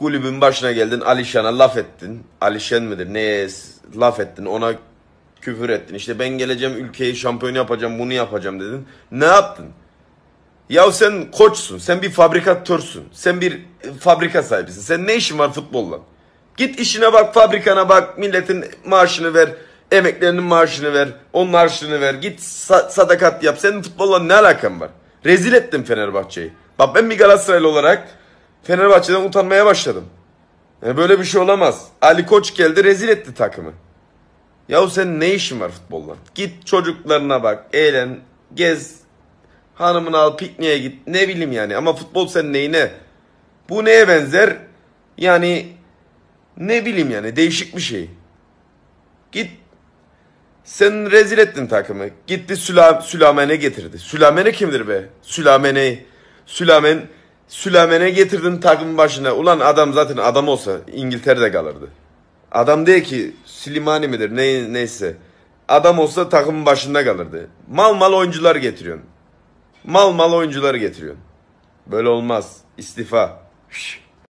kulübün başına geldin Alişan'a laf ettin. Alişan mıdır? Neye laf ettin ona küfür ettin. İşte ben geleceğim ülkeyi şampiyon yapacağım bunu yapacağım dedin. Ne yaptın? Ya sen koçsun, sen bir fabrikatörsün, sen bir e, fabrika sahibisin. Sen ne işin var futbolla? Git işine bak, fabrikana bak, milletin maaşını ver, emeklerinin maaşını ver, onun maaşını ver. Git sadakat yap. Senin futbolla ne alakan var? Rezil ettin Fenerbahçe'yi. Bak ben bir Galatasaraylı olarak Fenerbahçe'den utanmaya başladım. Yani e, böyle bir şey olamaz. Ali Koç geldi rezil etti takımı. Yahu senin ne işin var futbolla? Git çocuklarına bak, eğlen, gez, hanımını al, pikniğe git. Ne bileyim yani ama futbol senin neyine? Bu neye benzer? Yani ne bileyim yani değişik bir şey. Git sen rezil ettin takımı. Gitti Süla Sülamene getirdi. Sülamene kimdir be? Sülamene'yi. Sülamen Sülemene getirdin takım başına. Ulan adam zaten adam olsa İngiltere'de kalırdı. Adam değil ki Slimani midir ne, neyse. Adam olsa takımın başında kalırdı. Mal mal oyuncular getiriyorsun. Mal mal oyuncular getiriyorsun. Böyle olmaz. İstifa. Şş.